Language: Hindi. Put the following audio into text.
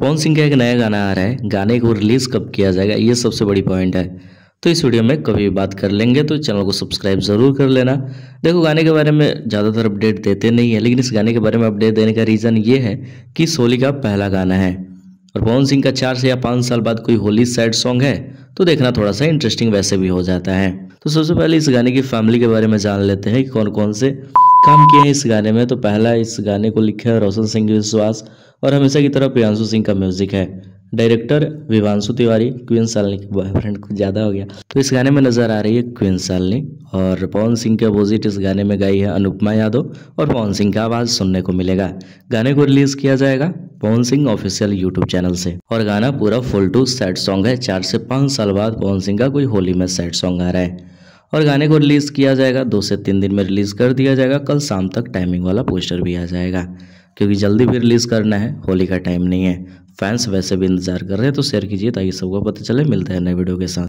पवन सिंह का एक नया गाना आ रहा है गाने को रिलीज़ कब किया जाएगा ये सबसे बड़ी पॉइंट है तो इस वीडियो में कभी भी बात कर लेंगे तो चैनल को सब्सक्राइब ज़रूर कर लेना देखो गाने के बारे में ज़्यादातर अपडेट देते नहीं है लेकिन इस गाने के बारे में अपडेट देने का रीज़न ये है कि सोली का पहला गाना है और पवन सिंह का चार से या पाँच साल बाद कोई होली सैड सॉन्ग है तो देखना थोड़ा सा इंटरेस्टिंग वैसे भी हो जाता है तो सबसे पहले इस गाने की फैमिली के बारे में जान लेते हैं कि कौन कौन से काम किए हैं इस गाने में तो पहला इस गाने को लिखा है रोशन सिंह विश्वास और हमेशा की तरह प्रियांशु सिंह का म्यूजिक है डायरेक्टर विवांशु तिवारी क्वीन सालनी के बॉयफ्रेंड कुछ ज़्यादा हो गया तो इस गाने में नज़र आ रही है क्वीन सालनी और पवन सिंह के अपोजिट इस गाने में गाई है अनुपमा यादव और पवन सिंह का आवाज़ सुनने को मिलेगा गाने को रिलीज़ किया जाएगा Pawan Singh official YouTube channel से और गाना पूरा फुल टू सैड सॉन्ग है चार से पाँच साल बाद पवन सिंह का कोई होली में सैड सॉन्ग आ रहा है और गाने को रिलीज़ किया जाएगा दो से तीन दिन में रिलीज़ कर दिया जाएगा कल शाम तक टाइमिंग वाला पोस्टर भी आ जाएगा क्योंकि जल्दी भी रिलीज़ करना है होली का टाइम नहीं है फैंस वैसे भी इंतजार कर रहे हैं तो शेयर कीजिए ताकि सबको पता चले मिलता है नए वीडियो के साथ